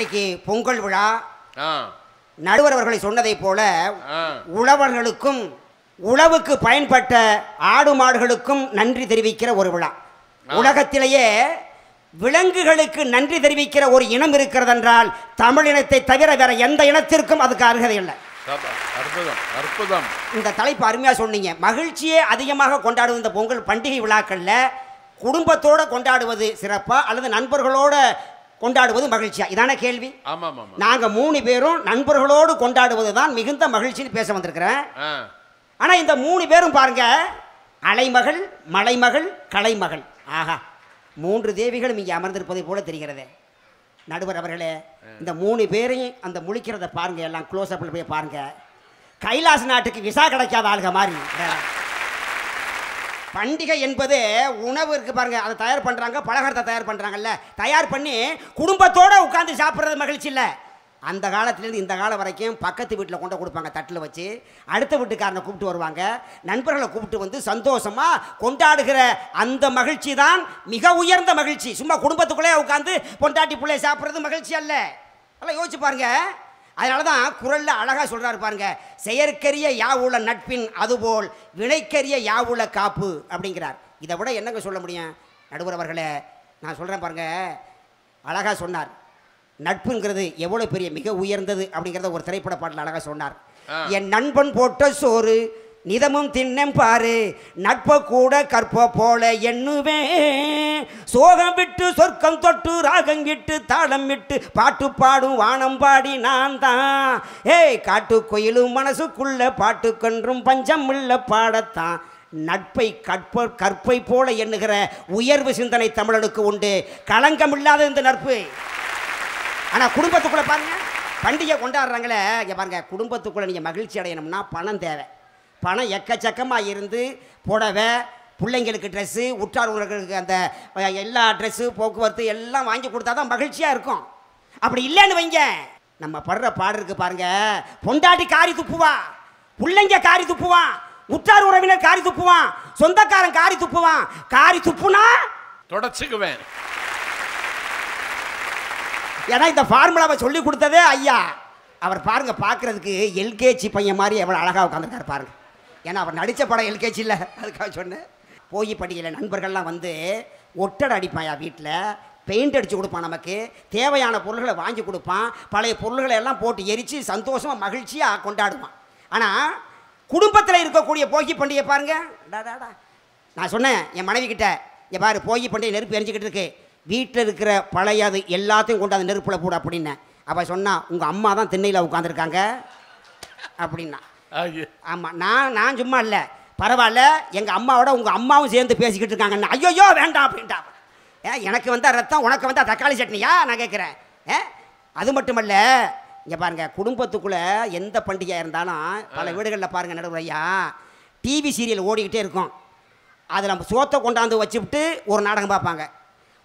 இன்றைக்கு பொங்கல் விழா நடுவர் அவர்களை சொன்னதை போல உழவர்களுக்கும் உழவுக்கு பயன்பட்ட ஆடு மாடுகளுக்கும் நன்றி தெரிவிக்கிற ஒரு விழா உலகத்திலேயே விலங்குகளுக்கு நன்றி தெரிவிக்கிற ஒரு இனம் இருக்கிறது என்றால் தமிழ் இனத்தை தவிர வேற எந்த இனத்திற்கும் அதுக்கு அருகதை இல்லை அற்புதம் இந்த தலைப்பு அருமையா சொன்னீங்க மகிழ்ச்சியே அதிகமாக கொண்டாடுவது இந்த பொங்கல் பண்டிகை விழாக்கள்ல குடும்பத்தோட கொண்டாடுவது சிறப்பாக அல்லது நண்பர்களோட கொண்டாடுவது மகிழ்ச்சியா இதான கேள்வி நாங்க மூணு பேரும் நண்பர்களோடு கொண்டாடுவது தான் மிகுந்த மகிழ்ச்சின்னு பேச வந்திருக்கிறேன் ஆனா இந்த மூணு பேரும் பாருங்க அலைமகள் மலைமகள் கலைமகள் ஆஹா மூன்று தேவிகளும் இங்கே அமர்ந்திருப்பதை போல தெரிகிறது நடுவர் அவர்களே இந்த மூணு பேரையும் அந்த முழிக்கிறத பாருங்க எல்லாம் க்ளோஸ் அப்பில் போய் பாருங்க கைலாஸ் நாட்டுக்கு விசா கிடைக்காத ஆளுக மாதிரி பண்டிகை என்பது உணவு இருக்குது பாருங்கள் அதை தயார் பண்ணுறாங்க பலகாரத்தை தயார் பண்ணுறாங்கல்ல தயார் பண்ணி குடும்பத்தோடு உட்காந்து சாப்பிட்றது மகிழ்ச்சி இல்லை அந்த காலத்துலேருந்து இந்த காலம் வரைக்கும் பக்கத்து வீட்டில் கொண்டு கொடுப்பாங்க தட்டில் வச்சு அடுத்த வீட்டுக்காரனை கூப்பிட்டு வருவாங்க நண்பர்களை கூப்பிட்டு வந்து சந்தோஷமாக கொண்டாடுகிற அந்த மகிழ்ச்சி தான் மிக உயர்ந்த மகிழ்ச்சி சும்மா குடும்பத்துக்குள்ளே உட்காந்து பொண்டாட்டி பிள்ளைய சாப்பிட்றது மகிழ்ச்சி அல்ல அதெல்லாம் யோசிச்சு பாருங்கள் அதனால தான் குரலில் அழகாக சொல்கிறாரு பாருங்க செயற்கரிய யாவுள்ள நட்பின் அதுபோல் வினைக்கரிய யாவுள்ள காப்பு அப்படிங்கிறார் இதை விட என்னங்க சொல்ல முடியும் நடுவர் அவர்களே நான் சொல்கிறேன் பாருங்க அழகாக சொன்னார் நட்புங்கிறது எவ்வளோ பெரிய மிக உயர்ந்தது அப்படிங்கிறத ஒரு திரைப்பட பாட்டில் அழகாக சொன்னார் என் நண்பன் போட்ட சோறு நிதமும் தின்னம் பாரு நட்ப கூட கற்ப போல எண்ணுவே சோகம் விட்டு சொர்க்கம் தொட்டு ராகம் விட்டு தாளம் விட்டு பாட்டு பாடும் வானம் பாடி நான் தான் ஏய் காட்டு கோயிலும் மனசுக்குள்ள கன்றும் பஞ்சம் உள்ள பாடத்தான் நட்பை கற்ப கற்பை போல எண்ணுகிற உயர்வு சிந்தனை தமிழனுக்கு உண்டு களங்கம் இல்லாத இந்த நட்பு ஆனால் குடும்பத்துக்குள்ளே பாருங்கள் பண்டிகை கொண்டாடுறாங்களே இங்கே பாருங்கள் குடும்பத்துக்குள்ளே நீங்கள் மகிழ்ச்சி அடையணும்னா பணம் தேவை பணம் எக்கச்சக்கமாக இருந்து புடவை பிள்ளைங்களுக்கு ட்ரெஸ்ஸு உற்றார் அந்த எல்லா ட்ரெஸ்ஸு போக்குவரத்து எல்லாம் வாங்கி கொடுத்தா தான் மகிழ்ச்சியாக இருக்கும் அப்படி இல்லைன்னு வைங்க நம்ம படுற பாடு இருக்கு பாருங்க பொண்டாட்டி காரி துப்புவா பிள்ளைங்க காரி துப்புவான் உற்றார் உறவினர் காரி துப்புவான் சொந்தக்காரன் காரி துப்புவான் காரி துப்புனா தொடச்சுக்குவேன் ஏன்னா இந்த ஃபார்முலாவை சொல்லி கொடுத்ததே ஐயா அவர் பாருங்க பார்க்கறதுக்கு எல்கேஜி பையன் மாதிரி எவ்வளோ அழகாக உட்காந்துருக்காரு பாருங்க ஏன்னா அவர் நடித்த படம் எல்கேஜி இல்லை அதுக்காக சொன்னேன் போய் படிக்கல நண்பர்கள்லாம் வந்து ஒட்டடை அடிப்பாயா வீட்டில் பெயிண்ட் அடித்து கொடுப்பான் நமக்கு தேவையான பொருள்களை வாங்கி கொடுப்பான் பழைய பொருள்களை எல்லாம் போட்டு எரித்து சந்தோஷமாக மகிழ்ச்சியாக கொண்டாடுவான் ஆனால் குடும்பத்தில் இருக்கக்கூடிய போகி பண்டிகை பாருங்க நான் சொன்னேன் என் மனைவி கிட்ட என் பாரு போகி பண்டிகை நெருப்பு எரிஞ்சிக்கிட்டு இருக்கு வீட்டில் இருக்கிற பழைய அது எல்லாத்தையும் கொண்டு நெருப்பில் போடு அப்படின்னேன் அவள் சொன்னால் உங்கள் அம்மா தான் திண்ணையில் உட்காந்துருக்காங்க அப்படின்னா ஆமாம் நான் நான் சும்மா இல்லை பரவாயில்ல எங்கள் அம்மாவோட உங்கள் அம்மாவும் சேர்ந்து பேசிக்கிட்டு இருக்காங்கன்னு ஐயோயோ வேண்டாம் அப்படின்ட்டா ஏ எனக்கு வந்தால் ரத்தம் உனக்கு வந்தால் தக்காளி சட்னியா நான் கேட்குறேன் ஏ அது மட்டுமல்ல இங்கே பாருங்கள் குடும்பத்துக்குள்ளே எந்த பண்டிகையாக இருந்தாலும் பல வீடுகளில் பாருங்கள் நடுவுறையா டிவி சீரியல் ஓடிக்கிட்டே இருக்கும் அதில் சோத்தை கொண்டாந்து வச்சுவிட்டு ஒரு நாடகம் பார்ப்பாங்க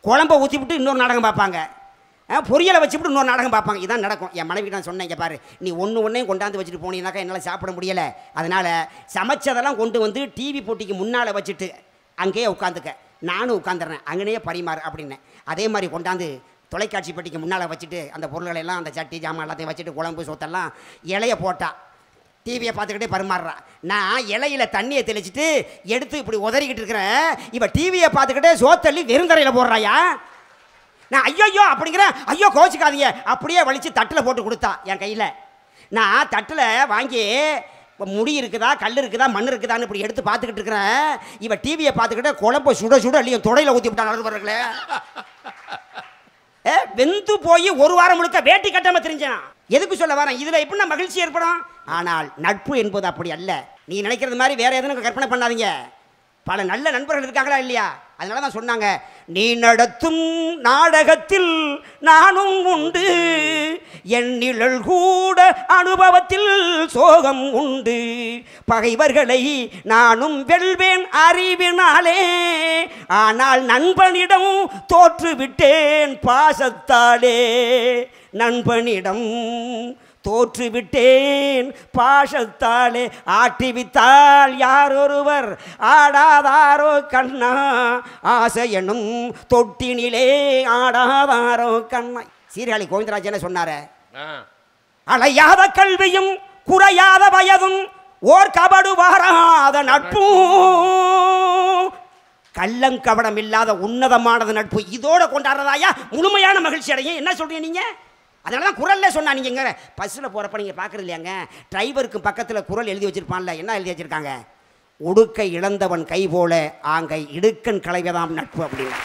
குழம்ப விட்டு இன்னொரு நாடகம் பார்ப்பாங்க பொரியலை வச்சுப்பட்டு இன்னொரு நாடகம் பார்ப்பாங்க இதான் நடக்கும் என் மனைவி நான் சொன்னேன் இங்கே பாரு நீ ஒன்று ஒன்றையும் கொண்டாந்து வச்சுட்டு போனீங்கன்னாக்கா என்னால் சாப்பிட முடியலை அதனால் சமைச்சதெல்லாம் கொண்டு வந்து டிவி போட்டிக்கு முன்னால் வச்சுட்டு அங்கேயே உட்காந்துக்க நானும் உட்காந்துறேன் அங்கேயே பரிமாறு அப்படின்னேன் அதே மாதிரி கொண்டாந்து தொலைக்காட்சி பெட்டிக்கு முன்னால் வச்சுட்டு அந்த பொருள்களை எல்லாம் அந்த சட்டி ஜாமான் எல்லாத்தையும் வச்சுட்டு குழம்பு சோத்தெல்லாம் இலையை போட்டால் டிவியை பார்த்துக்கிட்டே பரிமாறுறான் நான் இலையில் தண்ணியை தெளிச்சிட்டு எடுத்து இப்படி உதறிக்கிட்டு இருக்கிறேன் இப்போ டிவியை பார்த்துக்கிட்டே சோத்தள்ளி வெறுந்தரையில் போடுறாயா நான் ஐயோ அப்படிங்கிற ஐயோ கோச்சிக்காதீங்க அப்படியே வலிச்சு தட்டில் போட்டு கொடுத்தா என் கையில் நான் தட்டில் வாங்கி இப்போ முடி இருக்குதா கல் இருக்குதா மண் இருக்குதான்னு இப்படி எடுத்து பார்த்துக்கிட்டு இருக்கிறேன் இவன் டிவியை பார்த்துக்கிட்டு குழம்பு சுட சுட இல்லையோ தொடையில் ஊற்றி விட்டான் வரங்களே ஏ வெந்து போய் ஒரு வாரம் முழுக்க வேட்டி கட்டாமல் தெரிஞ்சான் எதுக்கு சொல்ல வரேன் இதில் எப்படின்னா மகிழ்ச்சி ஏற்படும் ஆனால் நட்பு என்பது அப்படி அல்ல நீ நினைக்கிறது மாதிரி வேறு எதுவும் கற்பனை பண்ணாதீங்க பல நல்ல நண்பர்கள் இருக்காங்களா இல்லையா அதனால தான் சொன்னாங்க நீ நடத்தும் நாடகத்தில் நானும் உண்டு என் நிழல் கூட அனுபவத்தில் சோகம் உண்டு பகைவர்களை நானும் வெல்வேன் அறிவினாலே ஆனால் நண்பனிடம் தோற்றுவிட்டேன் பாசத்தாலே நண்பனிடம் தோற்றுவிட்டேன் பாஷத்தாலே ஆட்டிவித்தால் யார் ஒருவர் ஆடாதாரோ கண்ணா ஆசை எனும் தொட்டினிலே ஆடாதாரோ கண்ணா சீர்காழி கோவிந்தராஜ் என்ன சொன்னார அலையாத கல்வியும் குறையாத வயதும் ஓர் கபடு வாராத நட்பும் கள்ளங்கவடம் இல்லாத உன்னதமானது நட்பு இதோட கொண்டாடுறதாயா முழுமையான மகிழ்ச்சி அடையும் என்ன சொல்றீங்க நீங்க அதனால தான் குரலில் சொன்னா நீங்கள் எங்கே பஸ்ஸில் போகிறப்ப நீங்கள் பார்க்குறது இல்லையாங்க டிரைவருக்கு பக்கத்தில் குரல் எழுதி வச்சுருப்பான்ல என்ன எழுதி வச்சுருக்காங்க ஒடுக்கை இழந்தவன் கை போல ஆங்கை இடுக்கன் கலைவதாம் நட்பு அப்படின்னு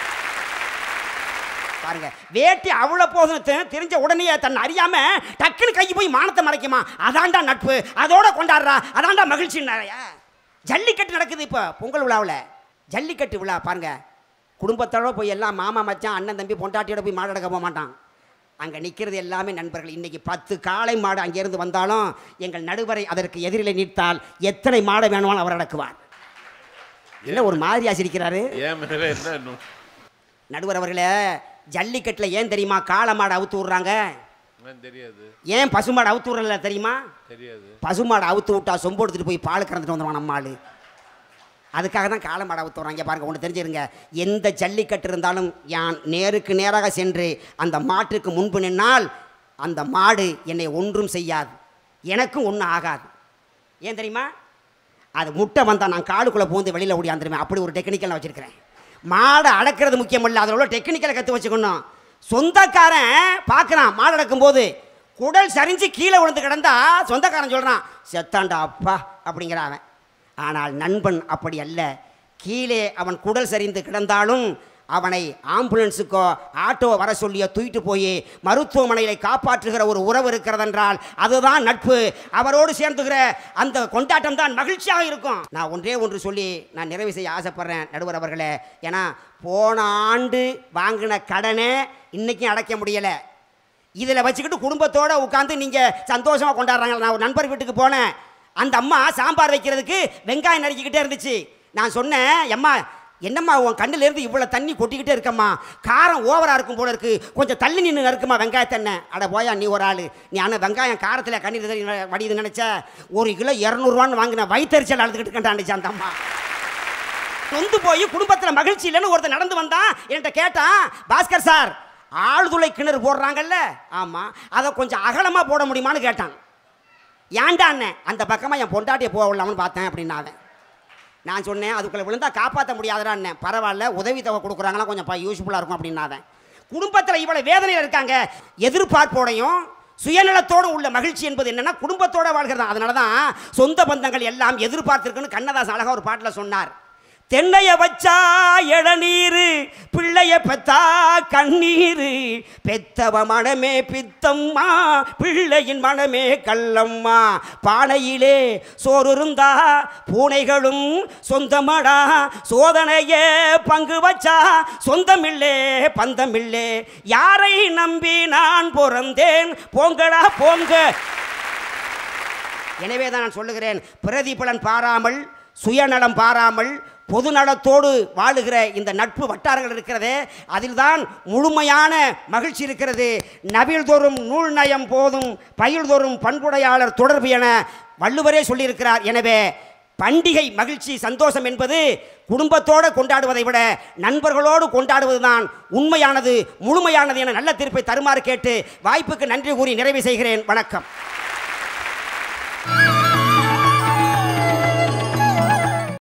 பாருங்க வேட்டி அவ்வளோ போதும் தெரிஞ்ச உடனே தன் அறியாம டக்குன்னு கை போய் மானத்தை மறைக்குமா அதான்டா நட்பு அதோட கொண்டாடுறா அதான்டா மகிழ்ச்சி மகிழ்ச்சின்னாரையா ஜல்லிக்கட்டு நடக்குது இப்போ பொங்கல் விழாவில் ஜல்லிக்கட்டு விழா பாருங்க குடும்பத்தோட போய் எல்லாம் மாமா மச்சான் அண்ணன் தம்பி பொண்டாட்டியோட போய் மாடடக்க போக மாட்டான் அங்கே நிற்கிறது எல்லாமே நண்பர்கள் இன்றைக்கி பத்து காளை மாடு அங்கேருந்து வந்தாலும் எங்கள் நடுவரை அதற்கு எதிரிலே நிற்த்தால் எத்தனை மாடை வேணுமாலும் அவர் அடக்குவார் இல்லை ஒரு மாதிரி ஆசிரிக்கிறாரு நடுவர் அவர்களே ஜல்லிக்கட்டில் ஏன் தெரியுமா காளை மாடை அவுத்து விடுறாங்க தெரியாது ஏன் பசுமாடு அவுத்து விடல தெரியுமா தெரியாது பசுமாடு அவுத்து விட்டா சொம்பு எடுத்துட்டு போய் பால் கறந்துட்டு வந்துடுவான் நம்ம ஆளு அதுக்காக தான் தோறான் இங்கே பாருங்கள் ஒன்று தெரிஞ்சிருங்க எந்த ஜல்லிக்கட்டு இருந்தாலும் யான் நேருக்கு நேராக சென்று அந்த மாட்டுக்கு முன்பு நின்னால் அந்த மாடு என்னை ஒன்றும் செய்யாது எனக்கும் ஒன்றும் ஆகாது ஏன் தெரியுமா அது முட்டை வந்தால் நான் காலுக்குள்ளே போந்து வெளியில் ஓடியாந்துருவேன் அப்படி ஒரு டெக்னிக்கல் நான் வச்சுருக்கிறேன் மாடை அடக்கிறது முக்கியம் இல்லை அதில் உள்ள டெக்னிக்கலை கற்று வச்சுக்கணும் சொந்தக்காரன் பார்க்குறான் மாடு அடக்கும்போது குடல் சரிஞ்சு கீழே விழுந்து கிடந்தா சொந்தக்காரன் சொல்கிறான் செத்தாண்டா அப்பா அப்படிங்கிறான் அவன் ஆனால் நண்பன் அப்படி அல்ல கீழே அவன் குடல் சரிந்து கிடந்தாலும் அவனை ஆம்புலன்ஸுக்கோ ஆட்டோ வர சொல்லியோ தூக்கிட்டு போய் மருத்துவமனையில் காப்பாற்றுகிற ஒரு உறவு இருக்கிறதென்றால் அதுதான் நட்பு அவரோடு சேர்ந்துகிற அந்த கொண்டாட்டம் தான் மகிழ்ச்சியாக இருக்கும் நான் ஒன்றே ஒன்று சொல்லி நான் நிறைவு செய்ய ஆசைப்பட்றேன் நடுவர் அவர்களே ஏன்னா போன ஆண்டு வாங்கின கடனை இன்றைக்கும் அடைக்க முடியலை இதில் வச்சுக்கிட்டு குடும்பத்தோடு உட்காந்து நீங்கள் சந்தோஷமாக கொண்டாடுறாங்க நான் ஒரு நண்பர் வீட்டுக்கு போனேன் அந்த அம்மா சாம்பார் வைக்கிறதுக்கு வெங்காயம் நறுக்கிக்கிட்டே இருந்துச்சு நான் சொன்னேன் அம்மா என்னம்மா உன் கண்ணிலேருந்து இவ்வளோ தண்ணி கொட்டிக்கிட்டே இருக்கம்மா காரம் ஓவராக இருக்கும் போல இருக்குது கொஞ்சம் தள்ளி நின்று நறுக்குமா வெங்காயத்தண்ணை அட போயா நீ ஒரு ஆள் நீ ஆனால் வெங்காயம் காரத்தில் கண்ணீர் வடியுதுன்னு நினச்ச ஒரு கிலோ இரநூறுவான்னு வாங்கினேன் வயிற்றுச்சல் அழுதுகிட்டு கண்டாண்டுச்சு அந்த அம்மா தொந்து போய் குடும்பத்தில் மகிழ்ச்சி இல்லைன்னு ஒருத்தர் நடந்து வந்தான் என்கிட்ட கேட்டான் பாஸ்கர் சார் ஆழ்துளை கிணறு போடுறாங்கல்ல ஆமாம் அதை கொஞ்சம் அகலமாக போட முடியுமான்னு கேட்டான் ஏன்டான்னு அந்த பக்கமாக என் பொண்டாட்டியை போக விடலாம்னு பார்த்தேன் அப்படின்னாவே நான் சொன்னேன் அதுக்குள்ளே விழுந்தா காப்பாற்ற முடியாதான்னு பரவாயில்ல உதவி தொகை கொடுக்குறாங்களாம் கொஞ்சம் யூஸ்ஃபுல்லாக இருக்கும் அப்படின்னாதான் குடும்பத்தில் இவ்வளோ வேதனையில் இருக்காங்க எதிர்பார்ப்போடையும் சுயநலத்தோடு உள்ள மகிழ்ச்சி என்பது என்னென்னா குடும்பத்தோடு வாழ்கிறது அதனால தான் சொந்த பந்தங்கள் எல்லாம் எதிர்பார்த்துருக்குன்னு கண்ணதாசன் அழகாக ஒரு பாட்டில் சொன்னார் தென்னைய வச்சா இளநீர் பிள்ளைய பெத்தா கண்ணீர் பெத்தவ மனமே பித்தம்மா பிள்ளையின் மனமே கல்லம்மா பானையிலே சோறுருந்தா பூனைகளும் சொந்தமடா சோதனையே பங்கு வச்சா சொந்தமில்லே பந்தமில்லே யாரை நம்பி நான் பிறந்தேன் போங்கடா போங்க எனவே தான் நான் சொல்லுகிறேன் பிரதிபலன் பாராமல் சுயநலம் பாராமல் பொது நலத்தோடு வாழுகிற இந்த நட்பு வட்டாரங்கள் இருக்கிறதே அதில்தான் முழுமையான மகிழ்ச்சி இருக்கிறது நவில்தோறும் நூல் நயம் போதும் பயில்தோறும் பண்புடையாளர் தொடர்பு என வள்ளுவரே சொல்லியிருக்கிறார் எனவே பண்டிகை மகிழ்ச்சி சந்தோஷம் என்பது குடும்பத்தோடு கொண்டாடுவதை விட நண்பர்களோடு கொண்டாடுவது தான் உண்மையானது முழுமையானது என நல்ல தீர்ப்பை தருமாறு கேட்டு வாய்ப்புக்கு நன்றி கூறி நிறைவு செய்கிறேன் வணக்கம்